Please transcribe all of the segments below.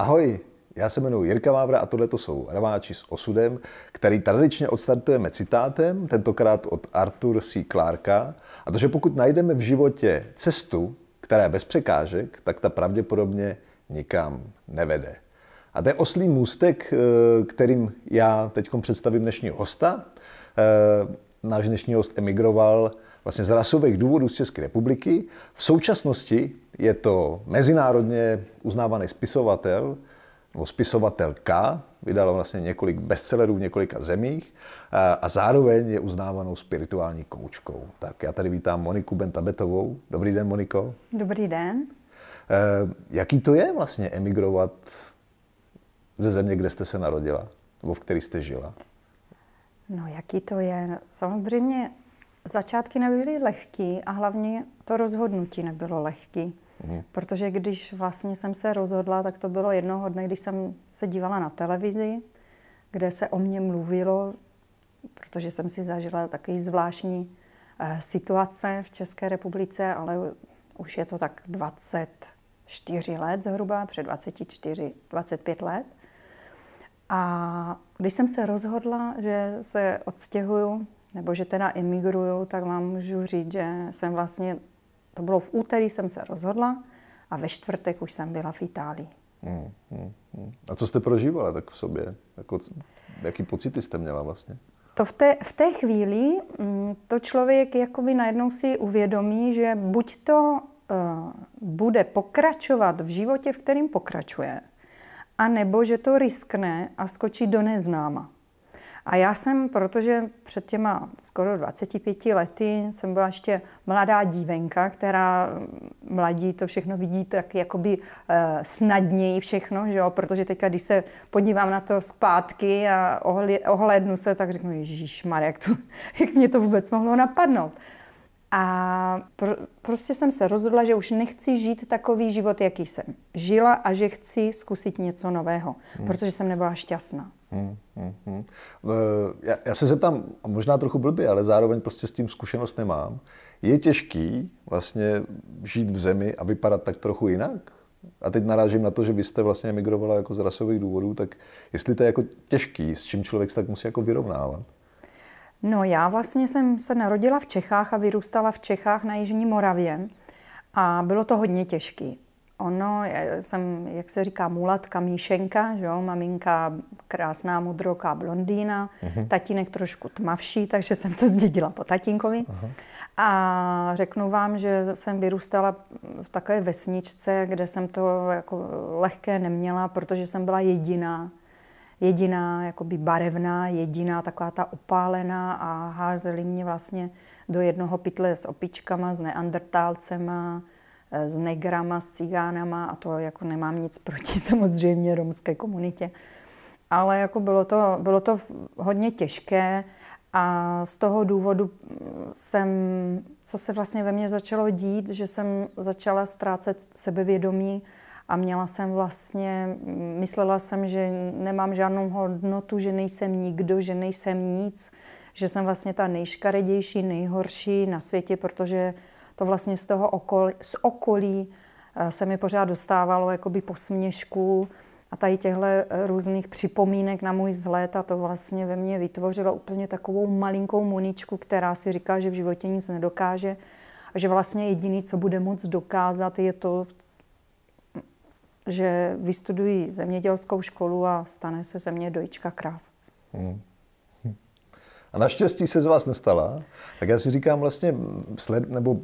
Ahoj, já se jmenuji Jirka Vávra a tohle jsou Rváči s osudem, který tradičně odstartujeme citátem, tentokrát od Arthur C. Clarka. A to, že pokud najdeme v životě cestu, která je bez překážek, tak ta pravděpodobně nikam nevede. A to je oslý můstek, eh, kterým já teď představím dnešního hosta. Eh, náš dnešní host emigroval vlastně z rasových důvodů z České republiky. V současnosti je to mezinárodně uznávaný spisovatel, nebo spisovatelka, vydala vlastně několik bestsellerů v několika zemích a zároveň je uznávanou spirituální koučkou. Tak já tady vítám Moniku Bentabetovou. Dobrý den, Moniko. Dobrý den. E, jaký to je vlastně emigrovat ze země, kde jste se narodila, nebo v které jste žila? No, jaký to je? No, samozřejmě Začátky nebyly lehký a hlavně to rozhodnutí nebylo lehký. Mhm. Protože když vlastně jsem se rozhodla, tak to bylo jednoho dne, když jsem se dívala na televizi, kde se o mě mluvilo, protože jsem si zažila takový zvláštní eh, situace v České republice, ale už je to tak 24 let zhruba, před 24, 25 let. A když jsem se rozhodla, že se odstěhuju nebo že teda emigruju, tak vám můžu říct, že jsem vlastně, to bylo v úterý, jsem se rozhodla a ve čtvrtek už jsem byla v Itálii. Hmm, hmm, hmm. A co jste prožívala tak v sobě? Jako, jaký pocity jste měla vlastně? To v té, v té chvíli mm, to člověk jakoby najednou si uvědomí, že buď to uh, bude pokračovat v životě, v kterém pokračuje, anebo že to riskne a skočí do neznáma. A já jsem, protože před těma skoro 25 lety jsem byla ještě mladá dívenka, která mm, mladí to všechno vidí tak jakoby eh, snadněji všechno, že jo? protože teďka, když se podívám na to zpátky a ohlednu se, tak řeknu, Ježíš jak, to, jak mě to vůbec mohlo napadnout. A pr- prostě jsem se rozhodla, že už nechci žít takový život, jaký jsem žila a že chci zkusit něco nového, hmm. protože jsem nebyla šťastná. Hmm, hmm, hmm. Já, já se zeptám, možná trochu blbě, ale zároveň prostě s tím zkušenost nemám. Je těžký vlastně žít v zemi a vypadat tak trochu jinak? A teď narážím na to, že vy jste vlastně emigrovala jako z rasových důvodů, tak jestli to je jako těžký, s čím člověk se tak musí jako vyrovnávat? No já vlastně jsem se narodila v Čechách a vyrůstala v Čechách na Jižní Moravě a bylo to hodně těžké. Ono, já jsem, jak se říká, mulatka, míšenka, že jo? maminka krásná, modroká blondýna, uh-huh. tatínek trošku tmavší, takže jsem to zdědila po tatínkovi. Uh-huh. A řeknu vám, že jsem vyrůstala v takové vesničce, kde jsem to jako lehké neměla, protože jsem byla jediná jediná, jakoby barevná, jediná, taková ta opálená a házeli mě vlastně do jednoho pytle s opičkama, s neandertálcema, Eh, s negrama, s cigánama a to jako nemám nic proti samozřejmě romské komunitě. Ale jako bylo to, bylo to hodně těžké a z toho důvodu mm, jsem, co se vlastně ve mně začalo dít, že jsem začala ztrácet sebevědomí a měla jsem vlastně, mm, myslela jsem, že nemám žádnou hodnotu, že nejsem nikdo, že nejsem nic, že jsem vlastně ta nejškaredější, nejhorší na světě, protože to vlastně z toho okolí, z okolí eh, se mi pořád dostávalo jakoby směšku a tady těchto eh, různých připomínek na můj vzhled a to vlastně ve mně vytvořilo úplně takovou malinkou muničku, která si říká, že v životě nic nedokáže a že vlastně jediný, co bude moc dokázat, je to, že vystuduji zemědělskou školu a stane se ze mě dojička kráv. Hmm. Hm. A naštěstí se z vás nestala. Tak já si říkám vlastně, sled, nebo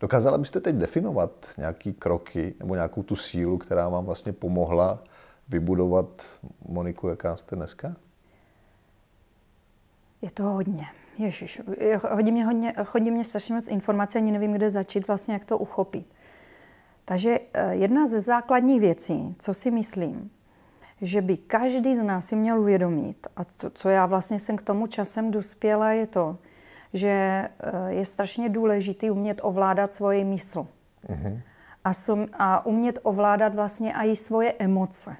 Dokázala byste teď definovat nějaký kroky nebo nějakou tu sílu, která vám vlastně pomohla vybudovat Moniku, jaká jste dneska? Je to hodně. Ježíš, chodí mě, hodně, chodí mě strašně moc informací, ani nevím, kde začít vlastně, jak to uchopit. Takže eh, jedna ze základních věcí, co si myslím, že by každý z nás si měl uvědomit, a co, co já vlastně jsem k tomu časem dospěla, je to, že eh, je strašně důležitý umět ovládat svoje mysl. Mm-hmm. A, sum, a umět ovládat vlastně i svoje emoce.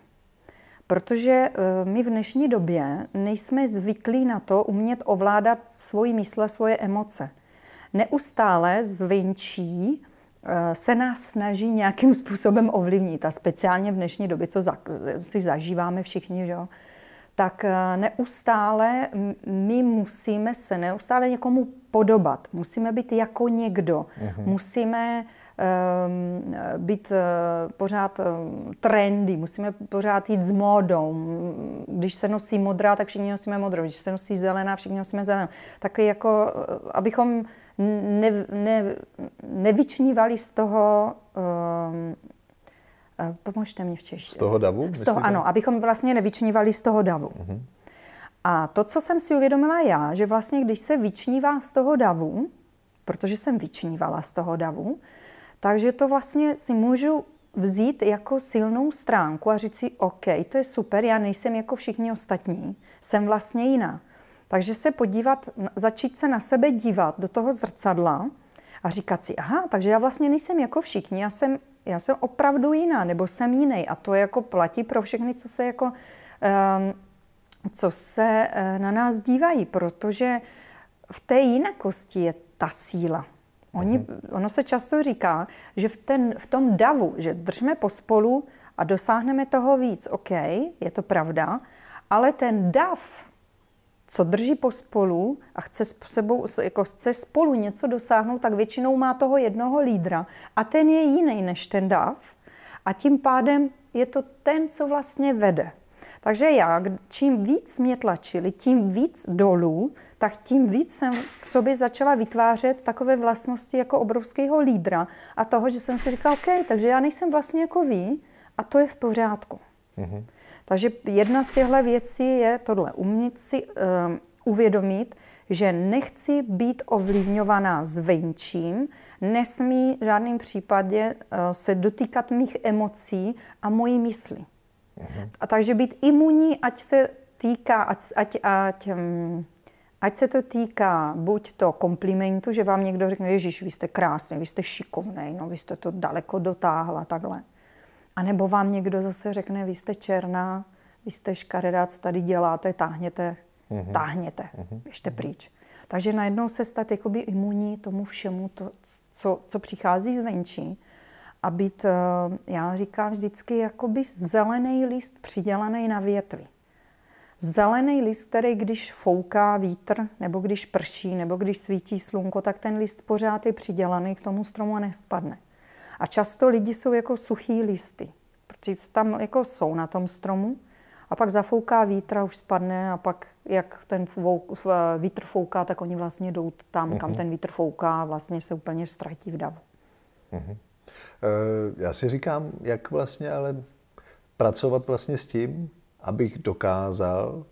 Protože eh, my v dnešní době nejsme zvyklí na to umět ovládat svoji a svoje emoce. Neustále zvenčí eh, se nás snaží nějakým způsobem ovlivnit. A speciálně v dnešní době, co si zažíváme všichni, že jo? tak eh, neustále my musíme se neustále někomu podobat. Musíme být jako někdo. Mm-hmm. Musíme um, být uh, pořád eh, trendy, musíme pořád jít s módou. Když se nosí modrá, tak všichni nosíme modrou. Když se nosí zelená, všichni nosíme zelenou. Tak jako, abychom ne, ne, nevyčnívali z toho, um, Pomožte mi v češtině. Z toho davu? Z toho, ano, abychom vlastně nevyčnívali z toho davu. Uh-huh. A to, co jsem si uvědomila já, že vlastně když se vyčnívá z toho davu, protože jsem vyčnívala z toho davu, takže to vlastně si můžu vzít jako silnou stránku a říct si, OK, to je super, já nejsem jako všichni ostatní, jsem vlastně jiná. Takže se podívat, začít se na sebe dívat do toho zrcadla a říkat si, aha, takže já vlastně nejsem jako všichni, já jsem já jsem opravdu jiná, nebo jsem jiný. A to jako platí pro všechny, co se jako, ehm, co se eh, na nás dívají, protože v té jinakosti je ta síla. Oni, mhm. ono se často říká, že v, ten, v tom davu, že držme pospolu a dosáhneme toho víc, OK, je to pravda, ale ten dav co drží pospolu a chce, s sebou, jako chce spolu něco dosáhnout, tak většinou má toho jednoho lídra a ten je jiný než ten dáv a tím pádem je to ten, co vlastně vede. Takže já, čím víc mě tlačili, tím víc dolů, tak tím víc jsem v sobě začala vytvářet takové vlastnosti jako obrovského lídra a toho, že jsem si říkala, OK, takže já nejsem vlastně jako vy a to je v pořádku. Mm-hmm. Takže jedna z těchto věcí je tohle, umět si um, uvědomit, že nechci být ovlivňovaná zvenčím, nesmí v žádném případě uh, se dotýkat mých emocí a mojí mysli. Mm-hmm. A takže být imunní, ať se týká, ať, ať, ať um, Ať se to týká buď to komplimentu, že vám někdo řekne, Ježíš, vy jste krásný, vy jste šikovný, no, vy jste to daleko dotáhla, takhle. A nebo vám někdo zase řekne, vy jste černá, vy jste škaredá, co tady děláte, táhněte, mm-hmm. táhněte, mm-hmm. běžte mm-hmm. pryč. Takže najednou se stát jakoby imunní tomu všemu, to, co, co přichází zvenčí a být, eh, já říkám vždycky, jakoby zelený list přidělaný na větvi. Zelený list, který když fouká vítr, nebo když prší, nebo když svítí slunko, tak ten list pořád je přidělaný k tomu stromu a nespadne. A často lidi jsou jako suchý listy, protože tam jako jsou na tom stromu a pak zafouká vítr a už spadne a pak jak ten vítr fouká, tak oni vlastně jdou tam, mm-hmm. kam mhm. ten vítr fouká a vlastně se úplně ztratí v davu. Mm-hmm. E, já si říkám, jak vlastně ale pracovat vlastně s tím, abych dokázal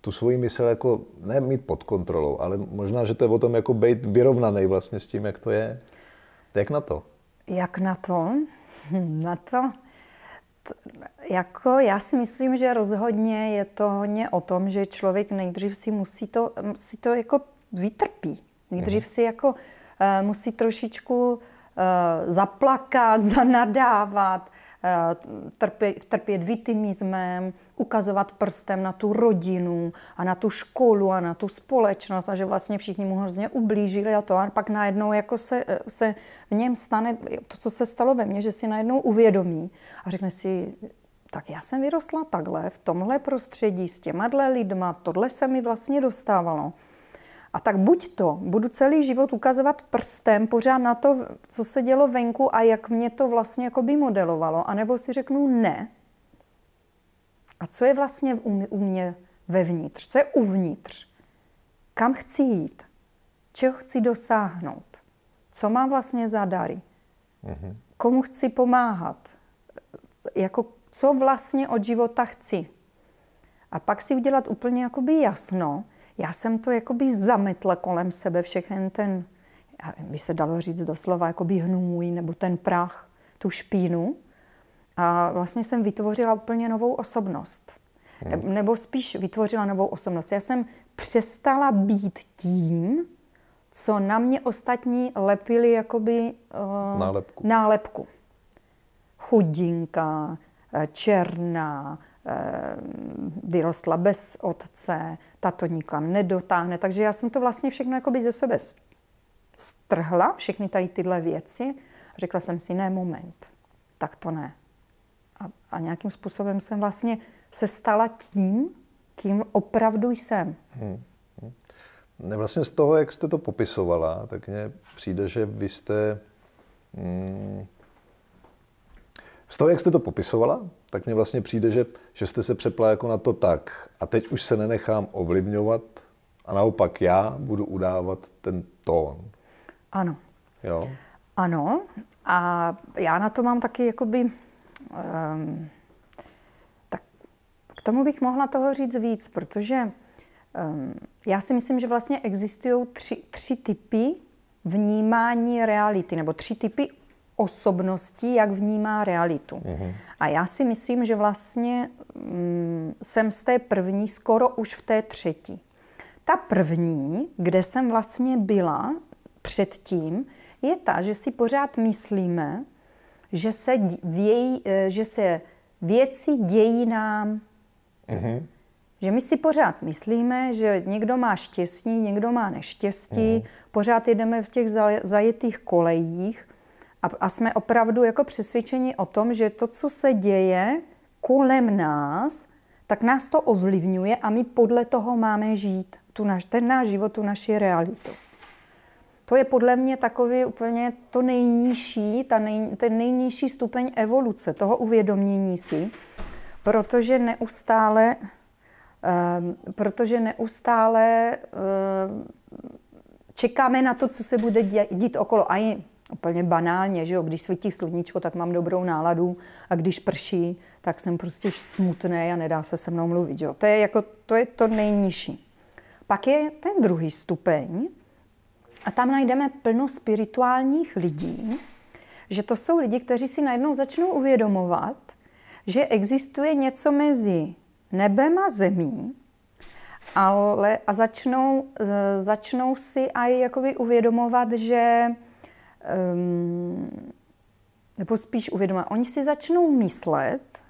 tu svoji mysl jako ne mít pod kontrolou, ale možná, že to je o tom jako být vyrovnaný vlastně s tím, jak to je. Jak na to? Jak na to? Hm, na to? jako já si myslím, že rozhodně je to hodně o tom, že člověk nejdřív si musí to, si to jako vytrpí. Nejdřív mhm. si jako uh, musí trošičku uh, zaplakat, zanadávat, trpět, trpět ukazovat prstem na tu rodinu a na tu školu a na tu společnost a že vlastně všichni mu hrozně ublížili a to a pak najednou jako se, eh, se v něm stane to, co se stalo ve mně, že si najednou uvědomí a řekne si, tak já jsem vyrostla takhle, v tomhle prostředí, s těma dle lidma, tohle se mi vlastně dostávalo. A tak buď to budu celý život ukazovat prstem pořád na to, co se dělo venku a jak mě to vlastně jako by modelovalo, anebo si řeknu ne. A co je vlastně u mě vevnitř? Co je uvnitř? Kam chci jít? Čeho chci dosáhnout? Co mám vlastně za dary? Mhm. Komu chci pomáhat? Jako co vlastně od života chci? A pak si udělat úplně jakoby jasno, já jsem to jakoby zametla kolem sebe všechen ten, by se dalo říct doslova, jakoby hnůj nebo ten prach, tu špínu. A vlastně jsem vytvořila úplně novou osobnost. Hmm. Nebo spíš vytvořila novou osobnost. Já jsem přestala být tím, co na mě ostatní lepili jakoby uh, nálepku. nálepku. Chudinka, eh, černá, Eh, vyrostla bez otce, tato nikam nedotáhne. Takže já jsem to vlastně všechno jakoby ze sebe strhla, všechny tady tyhle věci. Řekla jsem si, ne, moment, tak to ne. A, a nějakým způsobem jsem vlastně se stala tím, kým opravdu jsem. Hmm. hmm. Vlastně z toho, jak jste to popisovala, tak mně přijde, že vy jste... Hmm, z toho, jak jste to popisovala, tak mně vlastně přijde, že, že jste se přepla jako na to tak. A teď už se nenechám ovlivňovat a naopak já budu udávat ten tón. Ano. Jo. Ano. A já na to mám taky jakoby... Um, tak k tomu bych mohla toho říct víc, protože um, já si myslím, že vlastně existují tři, tři typy vnímání reality, nebo tři typy osobností, jak vnímá realitu. Mm-hmm. A já si myslím, že vlastně mm, jsem z té první skoro už v té třetí. Ta první, kde jsem vlastně byla předtím, je ta, že si pořád myslíme, že se, věj, e, že se věci dějí nám. Mm-hmm. Že my si pořád myslíme, že někdo má štěstí, někdo má neštěstí, mm-hmm. pořád jedeme v těch zajetých kolejích a, a jsme opravdu jako přesvědčeni o tom, že to, co se děje kolem nás, tak nás to ovlivňuje a my podle toho máme žít. Tu naš, ten náš život, tu naši realitu. To je podle mě takový úplně to nejnižší, ta nej, ten nejnižší stupeň evoluce, toho uvědomění si, protože neustále, um, protože neustále um, čekáme na to, co se bude dít okolo. A úplně banálně, že jo, když svítí sluníčko, tak mám dobrou náladu a když prší, tak jsem prostě smutný a nedá se se mnou mluvit, že jo. To je jako, to je to nejnižší. Pak je ten druhý stupeň a tam najdeme plno spirituálních lidí, že to jsou lidi, kteří si najednou začnou uvědomovat, že existuje něco mezi nebem a zemí, ale, a začnou, e, začnou si aj jakoby uvědomovat, že um, nebo spíš uvědomit, oni si začnou myslet,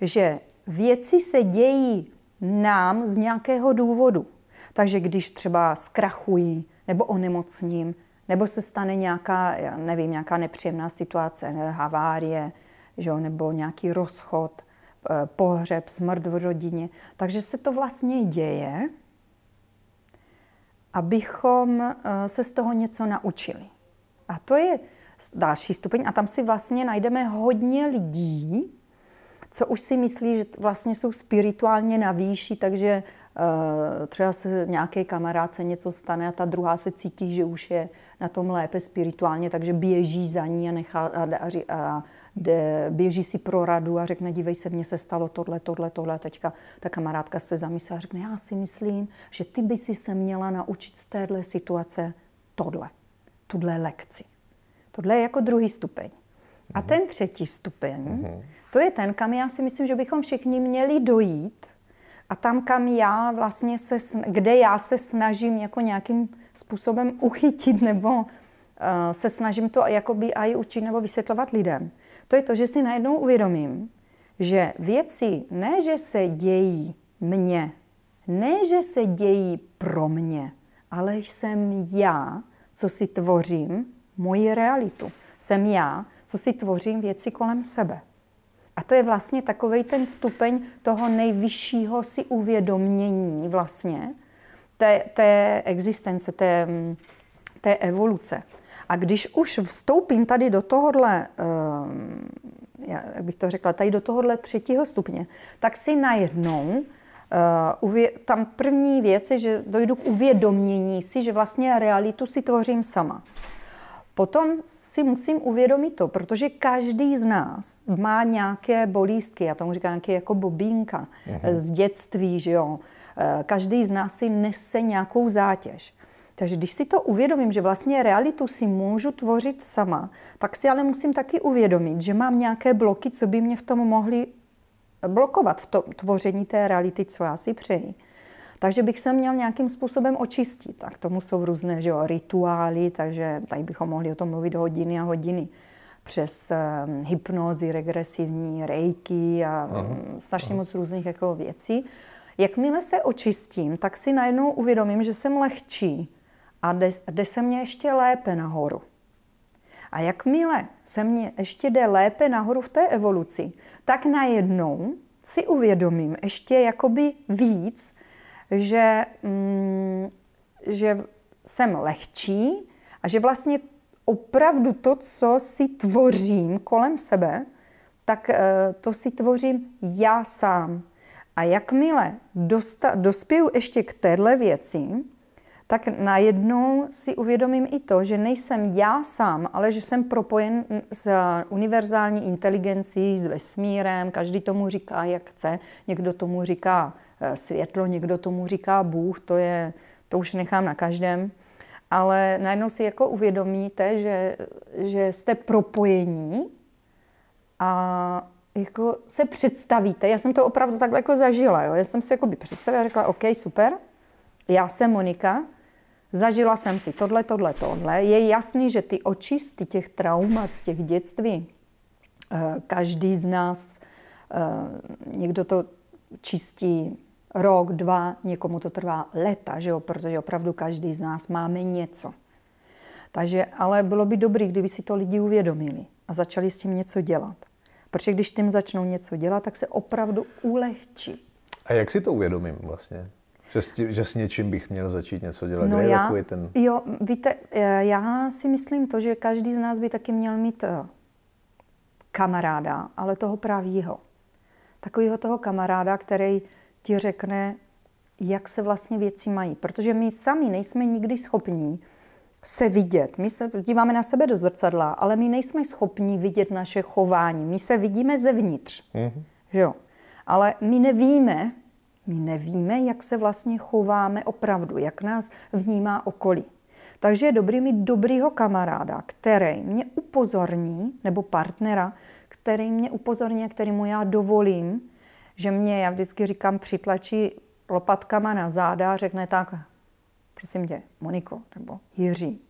že věci se dějí nám z nějakého důvodu. Takže když třeba zkrachují, nebo onemocním, nebo se stane nějaká, já nevím, nějaká nepříjemná situace, ne, havárie, že jo, nebo nějaký rozchod, eh, pohřeb, smrt v rodině. Takže se to vlastně děje, abychom eh, se z toho něco naučili. A to je další stupeň. A tam si vlastně najdeme hodně lidí, co už si myslí, že vlastně jsou spirituálně na výši, takže uh, třeba se nějaké kamarádce něco stane a ta druhá se cítí, že už je na tom lépe spirituálně, takže běží za ní a, nechá, a, a, a jde, běží si pro radu a řekne, dívej se, mně se stalo tohle, tohle, tohle. A teďka ta kamarádka se zamyslí a řekne, já si myslím, že ty by si se měla naučit z téhle situace tohle tuhle lekci. Tohle je jako druhý stupeň. A mhm. ten třetí stupeň, mhm. to je ten, kam já si myslím, že bychom všichni měli dojít a tam, kam já vlastně se, kde já se snažím jako nějakým způsobem uchytit nebo uh, se snažím to jakoby aj učit nebo vysvětlovat lidem. To je to, že si najednou uvědomím, že věci ne, že se dějí mně, ne, že se dějí pro mě, ale jsem já, co si tvořím, moji realitu. Jsem já, co si tvořím věci kolem sebe. A to je vlastně takový ten stupeň toho nejvyššího si uvědomění vlastně té, té existence, té, mm, té evoluce. A když už vstoupím tady do tohohle, ehm, jak bych to řekla, tady do tohohle třetího stupně, tak si najednou Uh, tam první věc je, že dojdu k uvědomění si, že vlastně realitu si tvořím sama. Potom si musím uvědomit to, protože každý z nás má nějaké bolístky, já tomu říkám nějaké jako bobínka mhm. z dětství, že jo. Uh, každý z nás si nese nějakou zátěž. Takže když si to uvědomím, že vlastně realitu si můžu tvořit sama, tak si ale musím taky uvědomit, že mám nějaké bloky, co by mě v tom mohly blokovat v to, tvoření té reality, co já si přeji. Takže bych se měl nějakým způsobem očistit. A k tomu jsou různé že jo, rituály, takže tady bychom mohli o tom mluvit hodiny a hodiny. Přes um, ehm, hypnozy, regresivní, reiki a um, strašně moc různých jako věcí. Jakmile se očistím, tak si najednou uvědomím, že jsem lehčí a jde, jde se mě ještě lépe nahoru. A jakmile se mně ještě jde lépe nahoru v té evoluci, tak najednou si uvědomím ještě jakoby víc, že, mm, že jsem lehčí a že vlastně opravdu to, co si tvořím kolem sebe, tak eh, to si tvořím já sám. A jakmile dosta, dospěju ještě k téhle věci, tak najednou si uvědomím i to, že nejsem já sám, ale že jsem propojen s univerzální inteligencí, s vesmírem, každý tomu říká, jak chce, někdo tomu říká eh, světlo, někdo tomu říká Bůh, to, je, to už nechám na každém. Ale najednou si jako uvědomíte, že, že jste propojení a jako se představíte. Já jsem to opravdu takhle jako zažila. Jo. Já jsem si jako by představila a řekla, OK, super, já jsem Monika zažila jsem si tohle, tohle, tohle. Je jasný, že ty očisty těch traumat z těch dětství, eh, každý z nás, eh, někdo to čistí rok, dva, někomu to trvá leta, že jo? protože opravdu každý z nás máme něco. Takže, ale bylo by dobré, kdyby si to lidi uvědomili a začali s tím něco dělat. Protože když tím začnou něco dělat, tak se opravdu ulehčí. A jak si to uvědomím vlastně? Že s, tím, že s něčím bych měl začít něco dělat. No já, je ten... Jo, víte, eh, já si myslím to, že každý z nás by taky měl mít eh, kamaráda, ale toho pravýho. Takového toho kamaráda, který ti řekne, jak se vlastně věci mají. Protože my sami nejsme nikdy schopní se vidět. My se díváme na sebe do zrcadla, ale my nejsme schopní vidět naše chování. My se vidíme zevnitř. Mm-hmm. Že jo? Ale my nevíme, my nevíme, jak se vlastně chováme opravdu, jak nás vnímá okolí. Takže je dobrý mít dobrýho kamaráda, který mě upozorní, nebo partnera, který mě upozorní a kterému já dovolím, že mě, já vždycky říkám, přitlačí lopatkama na záda a řekne tak, prosím tě, Moniko nebo Jiří,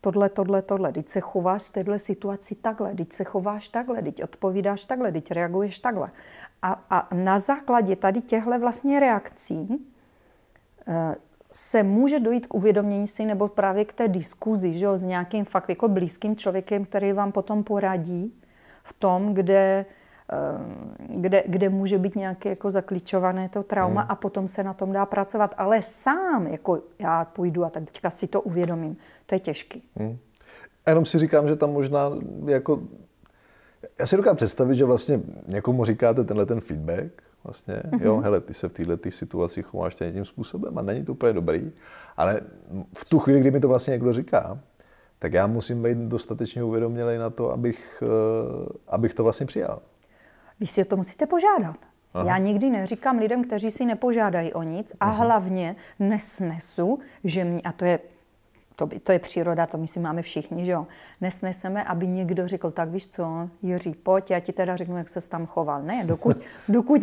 tohle, tohle, tohle, teď se chováš v této situaci takhle, teď se chováš takhle, teď odpovídáš takhle, teď reaguješ takhle. A, a na základě tady těchto vlastně reakcí eh, se může dojít k uvědomění si nebo právě k té diskuzi že jo, s nějakým fakt jako blízkým člověkem, který vám potom poradí v tom, kde Ehm, kde, kde může být nějaké jako zakličované to trauma hmm. a potom se na tom dá pracovat. Ale sám, jako já půjdu a tak teďka si to uvědomím, to je těžký. Hmm. A jenom si říkám, že tam možná jako... Já si dokážu představit, že vlastně někomu říkáte tenhle ten feedback, vlastně, mm-hmm. jo, hele, ty se v této tý situaci chováš tě tím způsobem a není to úplně dobrý, ale v tu chvíli, kdy mi to vlastně někdo říká, tak já musím být dostatečně uvědomělý na to, abych, eh, abych to vlastně přijal. Vy si o to musíte požádat. Aha. Já nikdy neříkám lidem, kteří si nepožádají o nic a Aha. Mhm. hlavně nesnesu, že mě, a to je to, to je příroda, to my si máme všichni, že jo. Nesneseme, aby někdo řekl, tak víš co, Jiří, pojď, já ti teda řeknu, jak se tam choval. Ne, dokud, dokud,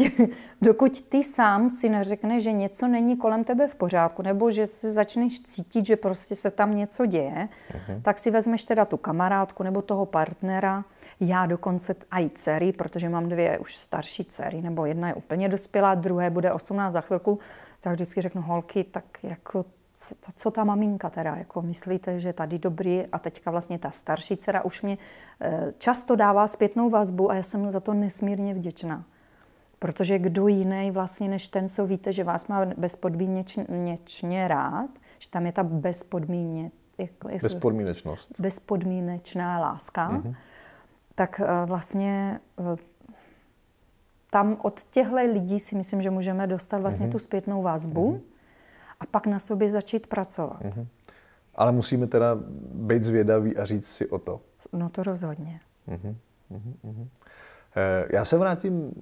dokud ty sám si neřekneš, že něco není kolem tebe v pořádku, nebo že si začneš cítit, že prostě se tam něco děje, uh-huh. tak si vezmeš teda tu kamarádku nebo toho partnera, já dokonce a i dcery, protože mám dvě už starší dcery, nebo jedna je úplně dospělá, druhé bude 18 za chvilku, tak vždycky řeknu, holky, tak jako co, co ta maminka teda, jako myslíte, že tady dobrý a teďka vlastně ta starší dcera už mě eh, často dává zpětnou vazbu a já jsem za to nesmírně vděčná. Protože kdo jiný vlastně než ten, co víte, že vás má bezpodmínečně rád, že tam je ta bezpodmíně, jako, jestli, bezpodmínečnost. bezpodmínečná láska, mm-hmm. tak eh, vlastně eh, tam od těchto lidí si myslím, že můžeme dostat vlastně mm-hmm. tu zpětnou vazbu. Mm-hmm a pak na sobě začít pracovat. Mm-hmm. Ale musíme teda být zvědaví a říct si o to. No to rozhodně. Mm-hmm. Mm-hmm. Já se vrátím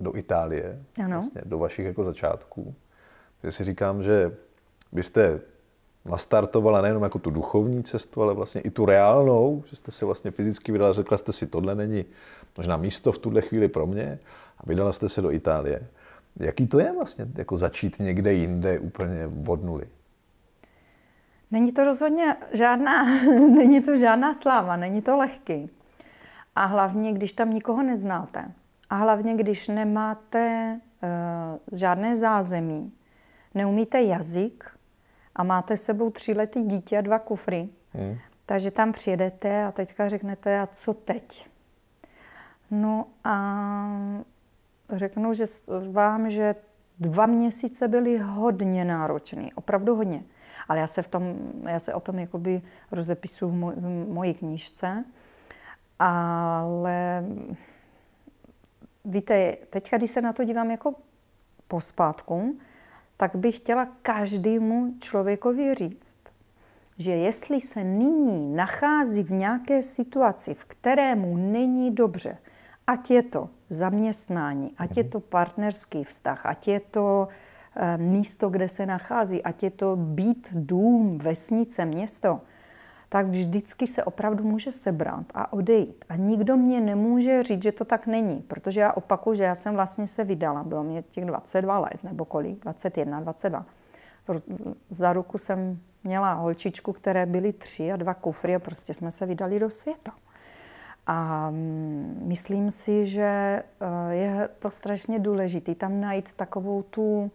do Itálie, ano. Vlastně, do vašich jako začátků. Že si říkám, že byste nastartovala nejenom jako tu duchovní cestu, ale vlastně i tu reálnou, že jste si vlastně fyzicky vydala, řekla jste si, tohle není možná místo v tuhle chvíli pro mě a vydala jste se do Itálie. Jaký to je vlastně, jako začít někde jinde úplně od nuly? Není to rozhodně žádná, není to žádná sláva, není to lehký. A hlavně, když tam nikoho neznáte. A hlavně, když nemáte uh, žádné zázemí, neumíte jazyk a máte s sebou tříletý dítě a dva kufry. Hmm. Takže tam přijedete a teďka řeknete, a co teď? No a Řeknu, že vám, že dva měsíce byly hodně náročné, opravdu hodně. Ale já se, v tom, já se o tom jakoby rozepisu v, moj, v mojí knížce. Ale víte, teď, když se na to dívám jako pospátku, tak bych chtěla každému člověkovi říct, že jestli se nyní nachází v nějaké situaci, v kterému není dobře, ať je to zaměstnání, ať je mhm. to partnerský vztah, ať je to eh, místo, kde se nachází, ať je to být dům, vesnice, město, tak vždycky se opravdu může sebrat a odejít. A nikdo mě nemůže říct, že to tak není, protože já opakuju, že já jsem vlastně se vydala, bylo mě těch 22 let nebo kolik, 21, 22. Za ruku jsem měla holčičku, které byly tři a dva kufry a prostě jsme se vydali do světa. A mm, myslím si, že eh, je to strašně důležité tam najít takovou tu,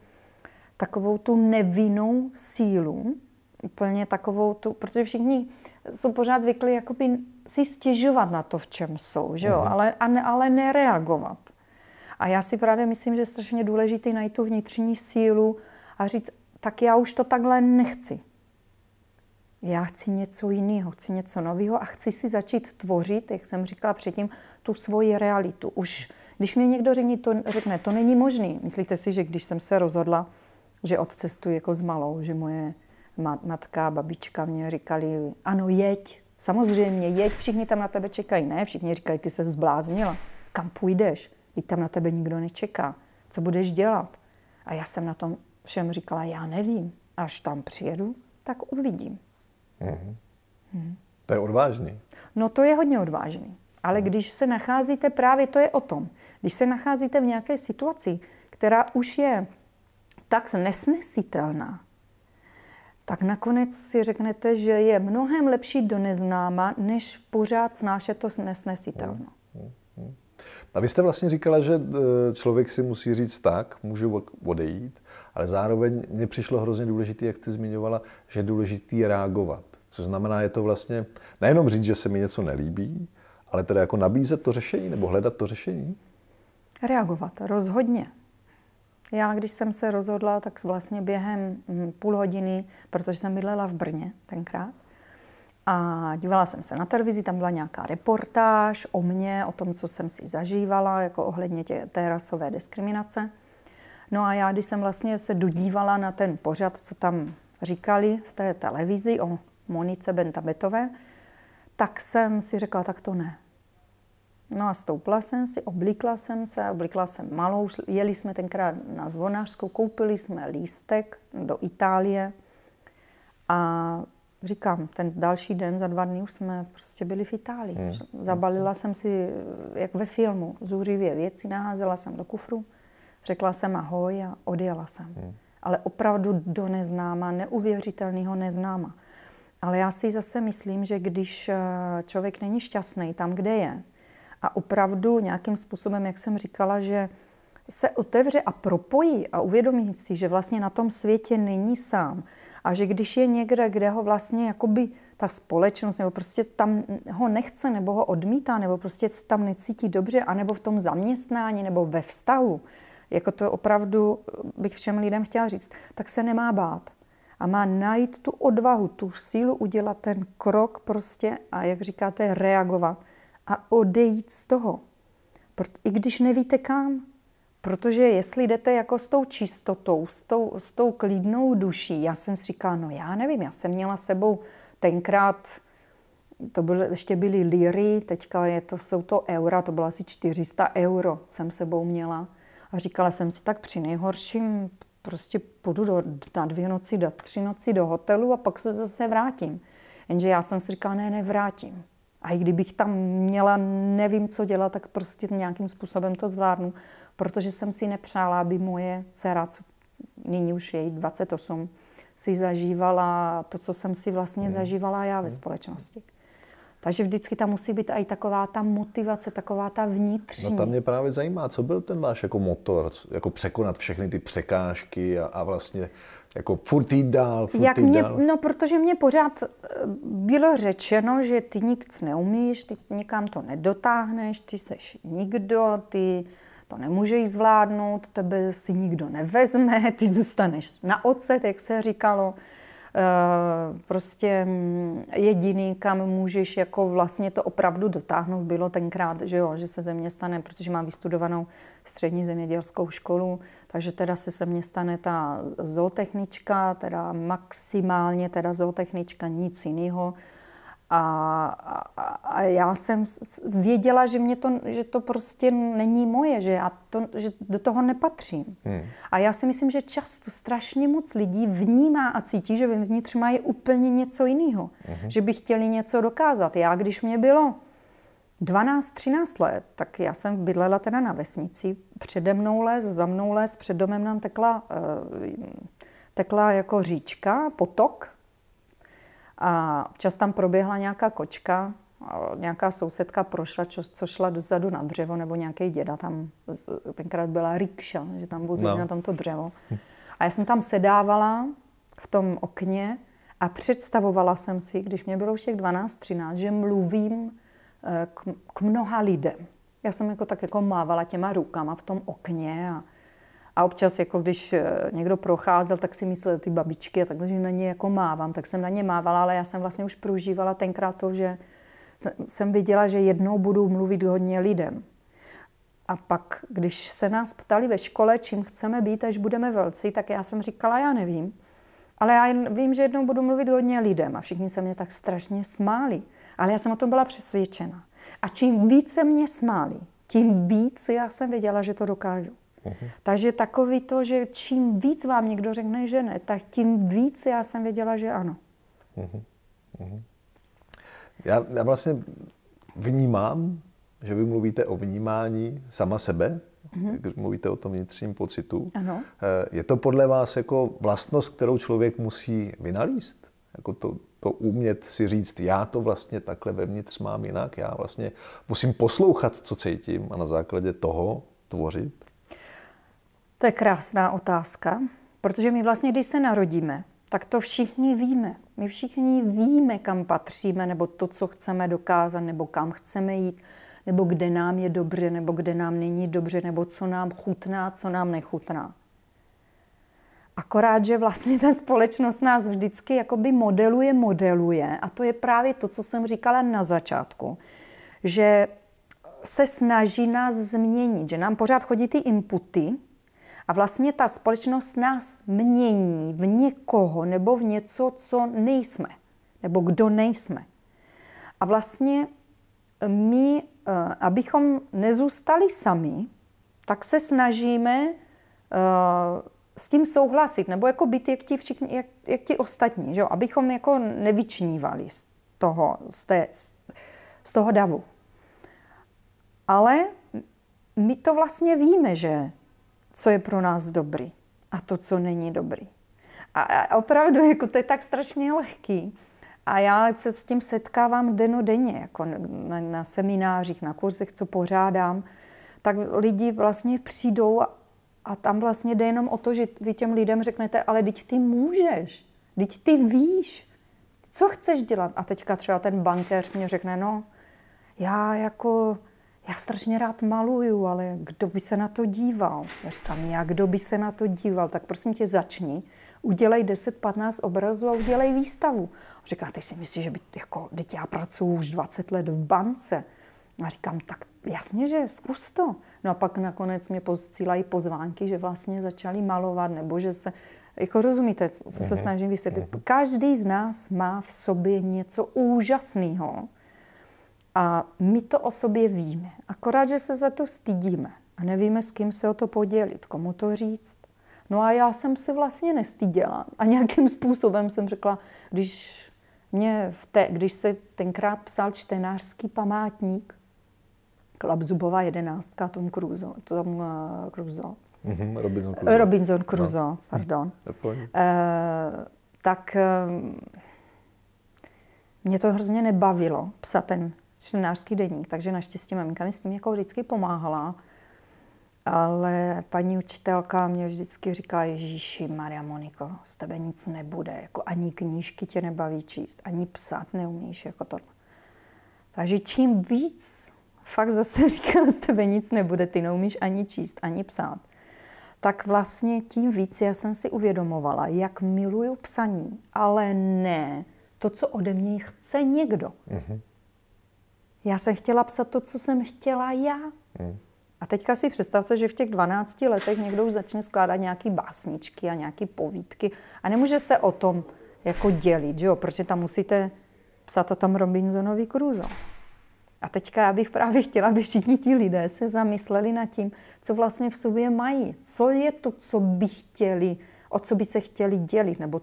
takovou tu nevinnou sílu, úplně takovou tu, protože všichni jsou pořád zvyklí jakoby si stěžovat na to, v čem jsou, že jo? Mhm. Ale, a ne, ale nereagovat. A já si právě myslím, že je strašně důležité najít tu vnitřní sílu a říct, tak já už to takhle nechci já chci něco jiného, chci něco nového a chci si začít tvořit, jak jsem říkala předtím, tu svoji realitu. Už když mě někdo řekne, to, řekne, to není možný. Myslíte si, že když jsem se rozhodla, že odcestuji jako s malou, že moje matka, babička mě říkali, ano, jeď, samozřejmě, jeď, všichni tam na tebe čekají. Ne, všichni říkají, ty se zbláznila, kam půjdeš, teď tam na tebe nikdo nečeká, co budeš dělat. A já jsem na tom všem říkala, já nevím, až tam přijedu, tak uvidím. Mm. Mm. To je odvážný. No to je hodně odvážný. Ale mm. když se nacházíte, právě to je o tom, když se nacházíte v nějaké situaci, která už je tak nesnesitelná, tak nakonec si řeknete, že je mnohem lepší do neznáma, než pořád snášet to nesnesitelno. Mm. A vy jste vlastně říkala, že e, člověk si musí říct tak, můžu odejít, ale zároveň mně přišlo hrozně důležité, jak jste zmiňovala, že je důležité reagovat. Co znamená, je to vlastně nejenom říct, že se mi něco nelíbí, ale tedy jako nabízet to řešení nebo hledat to řešení? Reagovat, rozhodně. Já, když jsem se rozhodla, tak vlastně během hm, půl hodiny, protože jsem bydlela v Brně tenkrát, a dívala jsem se na televizi, tam byla nějaká reportáž o mně, o tom, co jsem si zažívala, jako ohledně tě, té rasové diskriminace. No a já, když jsem vlastně se dodívala na ten pořad, co tam říkali v té televizi o Monice Bentabetové, tak jsem si řekla, tak to ne. No a stoupla jsem si, oblíkla jsem se, oblíkla jsem malou, jeli jsme tenkrát na Zvonářskou, koupili jsme lístek do Itálie a říkám, ten další den, za dva dny už jsme prostě byli v Itálii. Hmm. Zabalila jsem si, jak ve filmu, zůřivě věci, naházela jsem do kufru, řekla jsem ahoj a odjela jsem. Hmm. Ale opravdu do neznáma, neuvěřitelného neznáma. Ale já si zase myslím, že když eh, člověk není šťastný tam, kde je, a opravdu nějakým způsobem, jak jsem říkala, že se otevře a propojí a uvědomí si, že vlastně na tom světě není sám a že když je někde, kde ho vlastně jakoby ta společnost nebo prostě tam ho nechce nebo ho odmítá nebo prostě se tam necítí dobře anebo v tom zaměstnání nebo ve vztahu, jako to opravdu eh, bych všem lidem chtěla říct, tak se nemá bát a má najít tu odvahu, tu sílu udělat ten krok prostě a jak říkáte, reagovat a odejít z toho. I když nevíte kam. Protože jestli jdete jako s tou čistotou, s tou, s tou klidnou duší, já jsem si říkala, no já nevím, já jsem měla sebou tenkrát, to byly, ještě byly liry, teďka je to, jsou to eura, to bylo asi 400 euro jsem sebou měla. A říkala jsem si, tak při nejhorším prostě půjdu do, na dvě noci, na tři noci do hotelu a pak se zase vrátím. Jenže já jsem si říkala, ne, nevrátím. A i kdybych tam měla, nevím, co dělat, tak prostě nějakým způsobem to zvládnu, protože jsem si nepřála, aby moje dcera, co nyní už je 28, si zažívala to, co jsem si vlastně hmm. zažívala já ve hmm. společnosti. Takže vždycky tam musí být i taková ta motivace, taková ta vnitřní. No tam mě právě zajímá, co byl ten váš jako motor, jako překonat všechny ty překážky a, a vlastně jako furt jít dál, furt Jak jít mě, dál. No, protože mě pořád eh, bylo řečeno, že ty nic neumíš, ty nikam to nedotáhneš, ty seš nikdo, ty to nemůžeš zvládnout, tebe si nikdo nevezme, ty zůstaneš na ocet, jak se říkalo. Eh, prostě mm, jediný, kam můžeš jako vlastně to opravdu dotáhnout, bylo tenkrát, že jo, že se ze mě stane, protože mám vystudovanou střední zemědělskou školu, takže teda se ze mě stane ta zootechnička, teda maximálně teda zootechnička, nic jiného. A, a, a já jsem věděla, že, mě to, že to prostě není moje, že, já to, že do toho nepatřím. Hmm. A já si myslím, že často strašně moc lidí vnímá a cítí, že vnitř mají úplně něco jiného, hmm. že by chtěli něco dokázat. Já, když mě bylo 12-13 let, tak já jsem bydlela teda na vesnici. Přede mnou les, za mnou les, před domem nám tekla, eh, tekla jako říčka, potok, a občas tam proběhla nějaká kočka, nějaká sousedka prošla, čo, co šla dozadu na dřevo, nebo nějaký děda tam, tenkrát byla rikša, že tam vozí no. na tomto dřevo. A já jsem tam sedávala v tom okně a představovala jsem si, když mě bylo všech 12-13, že mluvím eh, k, k mnoha lidem. Já jsem jako tak jako mávala těma rukama v tom okně a a občas, jako když eh, někdo procházel, tak si myslel ty babičky a takhle, že na ně jako mávám, tak jsem na ně mávala, ale já jsem vlastně už prožívala tenkrát to, že jsem viděla, že jednou budu mluvit hodně lidem. A pak, když se nás ptali ve škole, čím chceme být, až budeme velcí, tak já jsem říkala, já nevím. Ale já vím, že jednou budu mluvit hodně lidem a všichni se mě tak strašně smáli. Ale já jsem o tom byla přesvědčena. A čím více mě smáli, tím víc já jsem věděla, že to dokážu. Mhm. Takže takový to, že čím víc vám někdo řekne, že ne, tak tím víc já jsem věděla, že ano. Mhm. Mhm. Já, já vlastně vnímám, že vy mluvíte o vnímání sama sebe, když mluvíte o tom vnitřním pocitu. Ano. Eh, je to podle vás jako vlastnost, kterou člověk musí vynalíst? Jako to, to umět si říct, já to vlastně takhle vevnitř mám jinak, já vlastně musím poslouchat, co cítím a na základě toho tvořit? To je krásná otázka, protože my vlastně, když se narodíme, tak to všichni víme. My všichni víme, kam patříme, nebo to, co chceme dokázat, nebo kam chceme jít, nebo kde nám je dobře, nebo kde nám není dobře, nebo co nám chutná, co nám nechutná. Akorát, že vlastně ta společnost nás vždycky jakoby modeluje, modeluje. A to je právě to, co jsem říkala na začátku, že se snaží nás změnit, že nám pořád chodí ty inputy, a vlastně ta společnost nás mění v někoho nebo v něco, co nejsme, nebo kdo nejsme. A vlastně eh, my, eh, abychom nezůstali sami, tak se snažíme eh, s tím souhlasit, nebo jako být jak ti, všichni, jak, jak ti ostatní, že jo? abychom jako nevyčnívali z toho, z, té, z toho davu. Ale my to vlastně víme, že co je pro nás dobrý a to, co není dobrý. A, opravdu, jako to je tak strašně lehký. A já se s tím setkávám denně, jako na, na seminářích, na kurzech, co pořádám, tak lidi vlastně přijdou a, a tam vlastně jde jenom o to, že vy těm lidem řeknete, ale teď ty můžeš, teď ty víš, co chceš dělat. A teďka třeba ten bankéř mě řekne, no, já jako já strašně rád maluju, ale kdo by se na to díval? Já říkám, já kdo by se na to díval, tak prosím tě začni, udělej 10-15 obrazů a udělej výstavu. A říká, ty si myslíš, že by, jako, teď já pracuji už 20 let v bance. A říkám, tak jasně, že zkus to. No a pak nakonec mě posílají pozvánky, že vlastně začali malovat, nebo že se, jako rozumíte, co se mhm. snažím vysvětlit. Mhm. Každý z nás má v sobě něco úžasného, a my to o sobě víme, akorát, že se za to stydíme a nevíme, s kým se o to podělit, komu to říct. No a já jsem si vlastně nestyděla a nějakým způsobem jsem řekla, když, mě v té, když se tenkrát psal čtenářský památník, Klapzubová jedenáctka Tom Cruise, Tom Cruzo. Eh, Cruise. Mm-hmm, Robinson Crusoe. Robinson no. Crusoe, no. pardon. uh, tak uh, mě to hrozně nebavilo psat ten čtenářský deník, takže naštěstí maminka mi s tím jako vždycky pomáhala. Ale paní učitelka mě vždycky říká, Ježíši, Maria Moniko, z tebe nic nebude, jako ani knížky tě nebaví číst, ani psát neumíš, jako to. Takže čím víc, fakt zase říká, z tebe nic nebude, ty neumíš ani číst, ani psát, tak vlastně tím víc já jsem si uvědomovala, jak miluju psaní, ale ne to, co ode mě chce někdo. Mm-hmm já jsem chtěla psat to, co jsem chtěla já. Hmm. A teďka si představte, že v těch 12 letech někdo už začne skládat nějaké básničky a nějaké povídky a nemůže se o tom jako dělit, že jo? protože tam musíte psat o tom Robinsonovi krůzo. A teďka já bych právě chtěla, aby všichni ti lidé se zamysleli nad tím, co vlastně v sobě mají. Co je to, co by chtěli, o co by se chtěli dělit. Nebo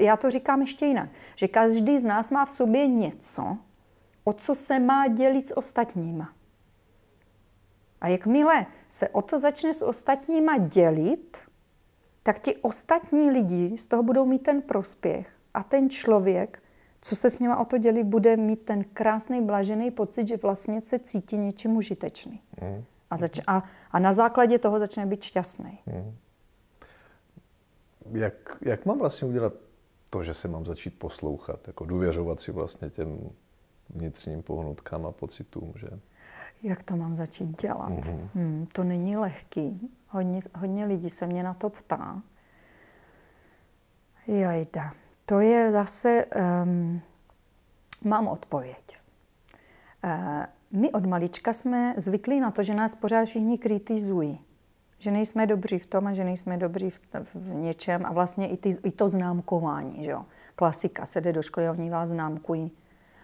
já to říkám ještě jinak, že každý z nás má v sobě něco, o co se má dělit s ostatníma. A jakmile se o to začne s ostatníma dělit, tak ti ostatní lidi z toho budou mít ten prospěch a ten člověk, co se s něma o to dělí, bude mít ten krásný, blažený pocit, že vlastně se cítí něčím užitečný. Mm. A, zač- a, a na základě toho začne být šťastný. Mm. Jak, jak mám vlastně udělat to, že se mám začít poslouchat, jako důvěřovat si vlastně těm vnitřním pohnutkám a pocitům, že? Jak to mám začít dělat? Mm-hmm. Hmm, to není lehký. Hodně, hodně lidí se mě na to ptá. Jajda. To je zase... Um, mám odpověď. Uh, my od malička jsme zvyklí na to, že nás pořád všichni kritizují. Že nejsme dobří v tom a že nejsme dobří v, v něčem. A vlastně i, ty, i to známkování. Že jo? Klasika se jde do školy a oni vás známkují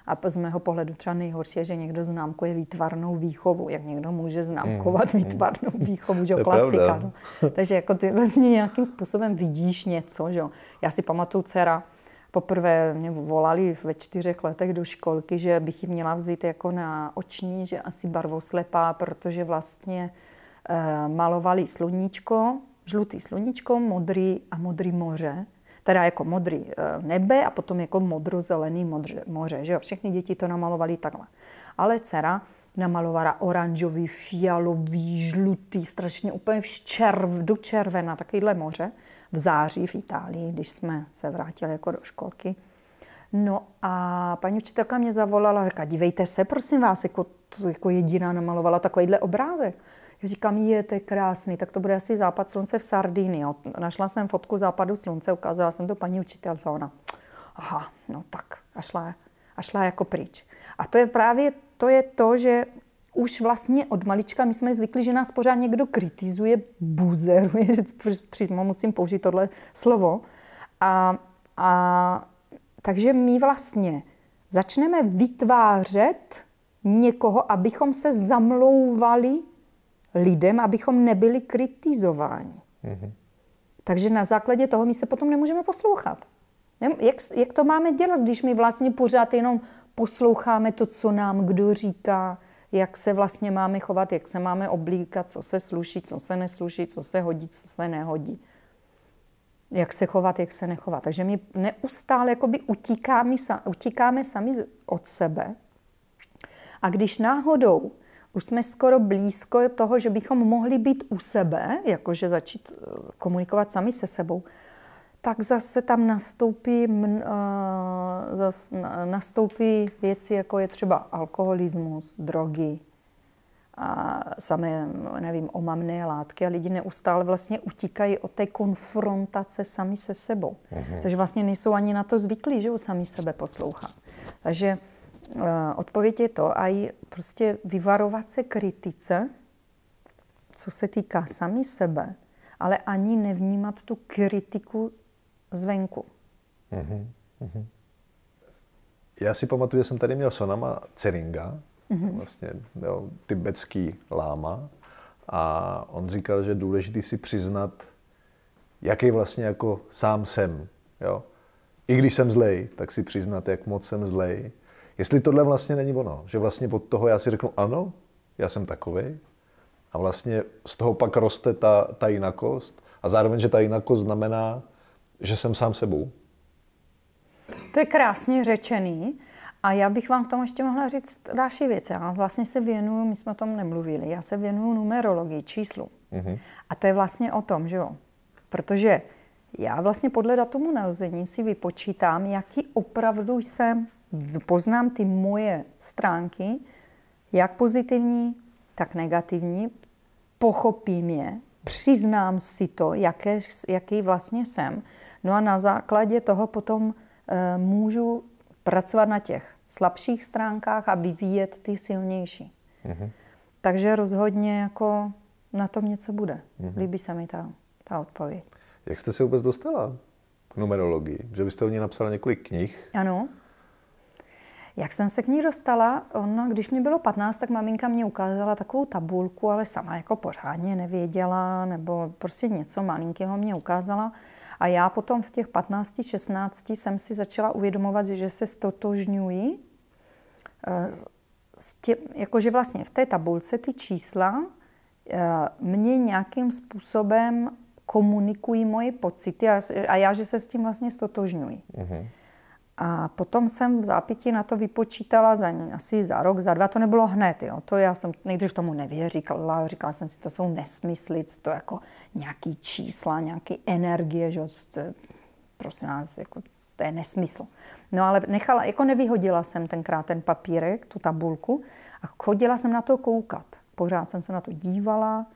a z mého pohledu třeba nejhorší je, že někdo známkuje výtvarnou výchovu. Jak někdo může hmm, známkovat mm. výtvarnou výchovu, že klasika. No. Takže jako ty vlastně nějakým způsobem vidíš něco, že Já si pamatuju dcera, poprvé mě volali ve čtyřech letech do školky, že bych ji měla vzít jako na oční, že asi barvoslepá, protože vlastně e, malovali sluníčko, žlutý sluníčko, modrý a modrý moře teda jako modrý eh, nebe a potom jako modrozelený modře, moře. Že jo? Všechny děti to namalovali takhle. Ale dcera namalovala oranžový, fialový, žlutý, strašně úplně v červ, do červena, takovýhle moře v září v Itálii, když jsme se vrátili jako do školky. No a paní učitelka mě zavolala a říká, dívejte se, prosím vás, jako, jako jediná namalovala takovýhle obrázek. Říkám, je, to krásný, tak to bude asi západ slunce v Sardínii. Našla jsem fotku západu slunce, ukázala jsem to paní učitelce, ona, aha, no tak, a šla, a šla jako pryč. A to je právě to, je to že už vlastně od malička my jsme zvykli, že nás pořád někdo kritizuje, buzeruje, že přímo musím použít tohle slovo. A, a takže my vlastně začneme vytvářet někoho, abychom se zamlouvali lidem, abychom nebyli kritizováni. Mm-hmm. Takže na základě toho my se potom nemůžeme poslouchat. Jak, jak to máme dělat, když my vlastně pořád jenom posloucháme to, co nám kdo říká, jak se vlastně máme chovat, jak se máme oblíkat, co se sluší, co se nesluší, co se hodí, co se nehodí. Jak se chovat, jak se nechovat. Takže my neustále jakoby utíkáme, utíkáme sami od sebe. A když náhodou už jsme skoro blízko toho, že bychom mohli být u sebe, jakože začít eh, komunikovat sami se sebou, tak zase tam nastoupí, eh, zase nastoupí věci, jako je třeba alkoholismus, drogy, a samé, nevím, omamné látky a lidi neustále vlastně utíkají od té konfrontace sami se sebou. Mm-hmm. Takže vlastně nejsou ani na to zvyklí, že u sami sebe poslouchá. Takže Eh, odpověď je to a prostě vyvarovat se kritice, co se týká sami sebe, ale ani nevnímat tu kritiku zvenku. Mm-hmm. Mm-hmm. Já si pamatuju, že jsem tady měl Sonama Ceringa, mm-hmm. vlastně jo, tibetský láma, a on říkal, že je důležité si přiznat, jaký vlastně jako sám jsem. Jo? I když jsem zlej, tak si přiznat, jak moc jsem zlej Jestli tohle vlastně není ono, že vlastně od toho já si řeknu ano, já jsem takový, a vlastně z toho pak roste ta, ta jinakost a zároveň, že ta jinakost znamená, že jsem sám sebou. To je krásně řečený. A já bych vám k tomu ještě mohla říct další věc. Já vlastně se věnuju, my jsme o tom nemluvili, já se věnuju numerologii, číslu. Mm-hmm. A to je vlastně o tom, že jo? Protože já vlastně podle datumu narození si vypočítám, jaký opravdu jsem poznám ty moje stránky, jak pozitivní, tak negativní, pochopím je, přiznám si to, jaké, jaký vlastně jsem. No a na základě toho potom e, můžu pracovat na těch slabších stránkách a vyvíjet ty silnější. Mm-hmm. Takže rozhodně jako na tom něco bude. Mm-hmm. Líbí se mi ta, ta odpověď. Jak jste se vůbec dostala k numerologii? Že byste o ní napsala několik knih. Ano. Jak jsem se k ní dostala? Ona, když mě bylo 15, tak maminka mě ukázala takovou tabulku, ale sama jako pořádně nevěděla, nebo prostě něco malinkého mě ukázala. A já potom v těch 15, 16 jsem si začala uvědomovat, že se stotožňuji. Eh, tě, jakože vlastně v té tabulce ty čísla eh, mě nějakým způsobem komunikují moje pocity a, a já, že se s tím vlastně stotožňuji. Mm-hmm. A potom jsem v zápěti na to vypočítala za ní, asi za rok, za dva, to nebylo hned, jo. To já jsem nejdřív tomu nevěřila, říkala jsem si, to jsou nesmysly, to jako nějaký čísla, nějaké energie, že to je, prosím vás, jako to je nesmysl. No ale nechala, jako nevyhodila jsem tenkrát ten papírek, tu tabulku a chodila jsem na to koukat. Pořád jsem se na to dívala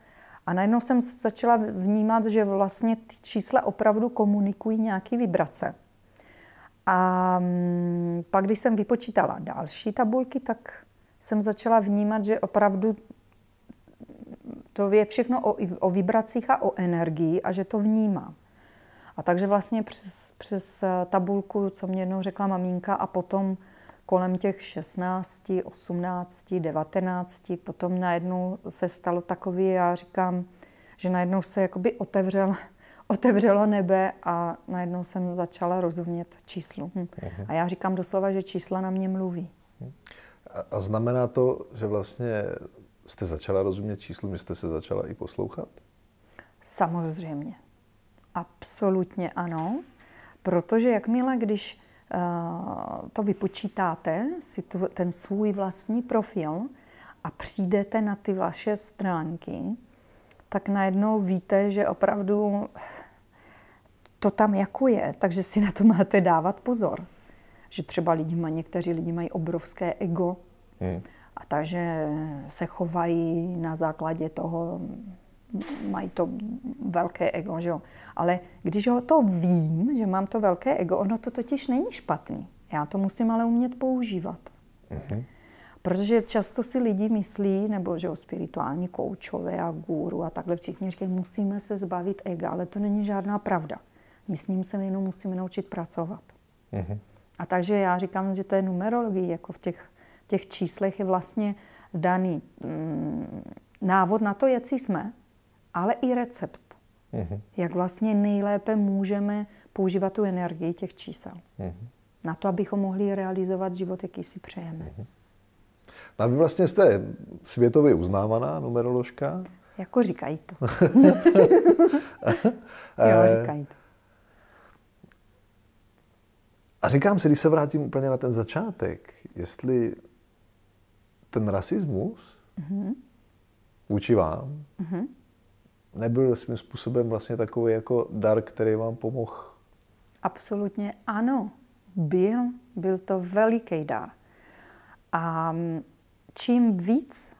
a najednou jsem začala vnímat, že vlastně ty čísla opravdu komunikují nějaký vibrace. A mm, pak, když jsem vypočítala další tabulky, tak jsem začala vnímat, že opravdu to je všechno o, o vibracích a o energii a že to vnímám. A takže vlastně přes, přes eh, tabulku, co mě jednou řekla maminka, a potom kolem těch 16, 18, 19, potom najednou se stalo takový, já říkám, že najednou se jakoby otevřel otevřelo nebe a najednou jsem začala rozumět číslu. Hm. Mhm. A já říkám doslova, že čísla na mě mluví. Mhm. A, a znamená to, že vlastně jste začala rozumět číslům, jste se začala i poslouchat? Samozřejmě. Absolutně ano. Protože jakmile, když uh, to vypočítáte, si tu, ten svůj vlastní profil a přijdete na ty vaše stránky, tak najednou víte, že opravdu to tam jako je, takže si na to máte dávat pozor. Že třeba lidi mají, někteří lidi mají obrovské ego hmm. a takže se chovají na základě toho, mají to velké ego, že jo. Ale když ho to vím, že mám to velké ego, ono to totiž není špatný. Já to musím ale umět používat. Hmm. Protože často si lidi myslí, nebo že o spirituální koučové a guru a takhle všichni říkají, musíme se zbavit ega, ale to není žádná pravda. My s ním se jenom musíme naučit pracovat. Mm-hmm. A takže já říkám, že to je numerologie, jako v těch, těch číslech je vlastně daný mm, návod na to, jaký jsme, ale i recept. Mm-hmm. Jak vlastně nejlépe můžeme používat tu energii těch čísel. Mm-hmm. Na to, abychom mohli realizovat život, jaký si přejeme. Mm-hmm. A vy vlastně jste světově uznávaná numeroložka. Jako říkají to. jo, eh, říkají to. A říkám si, když se vrátím úplně na ten začátek, jestli ten rasismus mm-hmm. vůči vám mm-hmm. nebyl svým způsobem vlastně takový jako dar, který vám pomohl? Absolutně ano. Byl, byl to veliký dar. A čím víc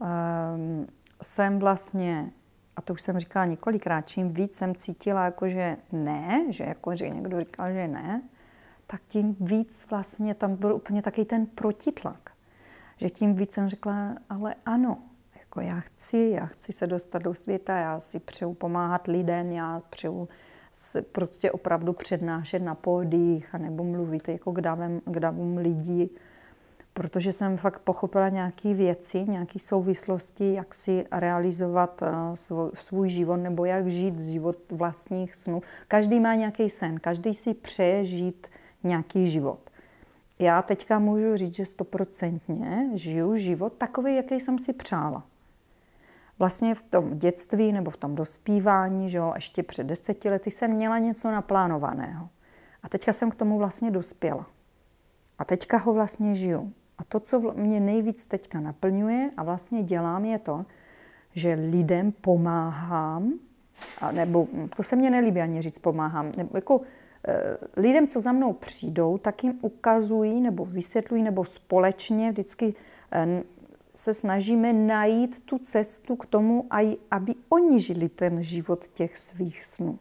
um, jsem vlastně, a to už jsem říkala několikrát, čím víc jsem cítila, jako že ne, že jako že někdo říkal, že ne, tak tím víc vlastně tam byl úplně taky ten protitlak. Že tím víc jsem řekla, ale ano, jako já chci, já chci se dostat do světa, já si přeju pomáhat lidem, já přeju prostě opravdu přednášet na pódiích a nebo mluvit jako k davům lidí protože jsem fakt pochopila nějaké věci, nějaké souvislosti, jak si realizovat eh, svůj, život nebo jak žít život vlastních snů. Každý má nějaký sen, každý si přeje žít nějaký život. Já teďka můžu říct, že stoprocentně žiju život takový, jaký jsem si přála. Vlastně v tom dětství nebo v tom dospívání, že jo, ještě před deseti lety jsem měla něco naplánovaného. A teďka jsem k tomu vlastně dospěla. A teďka ho vlastně žiju. A to, co mě nejvíc teďka naplňuje a vlastně dělám, je to, že lidem pomáhám, a nebo hm, to se mně nelíbí ani říct pomáhám, nebo jako eh, lidem, co za mnou přijdou, tak jim ukazují nebo vysvětlují nebo společně vždycky eh, se snažíme najít tu cestu k tomu, aby oni žili ten život těch svých snů.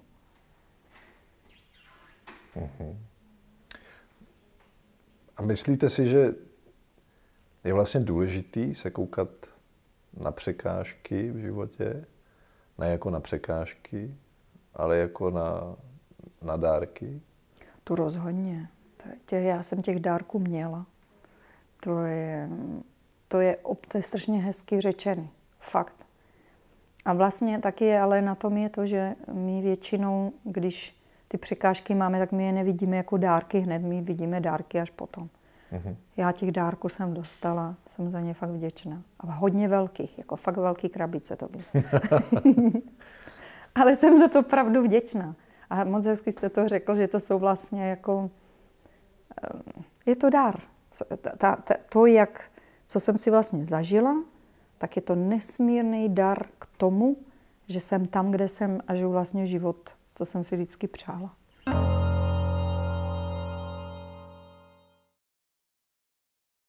Mhm. A myslíte si, že je vlastně důležitý se koukat na překážky v životě, ne jako na překážky, ale jako na, na dárky? Tu rozhodně. Tě, já jsem těch dárků měla. To je, to je, to je strašně hezky řečený. Fakt. A vlastně taky ale na tom je to, že my většinou, když ty překážky máme, tak my je nevidíme jako dárky hned, my vidíme dárky až potom. Mhm. Já těch dárků jsem dostala, jsem za ně fakt vděčná. A hodně velkých, jako fakt velký krabice to byly. Ale jsem za to opravdu vděčná. A moc hezky jste to řekl, že to jsou vlastně jako... Eh, je to dar. to, jak, co jsem si vlastně zažila, tak je to nesmírný dar k tomu, že jsem tam, kde jsem a žiju vlastně život, co jsem si vždycky přála.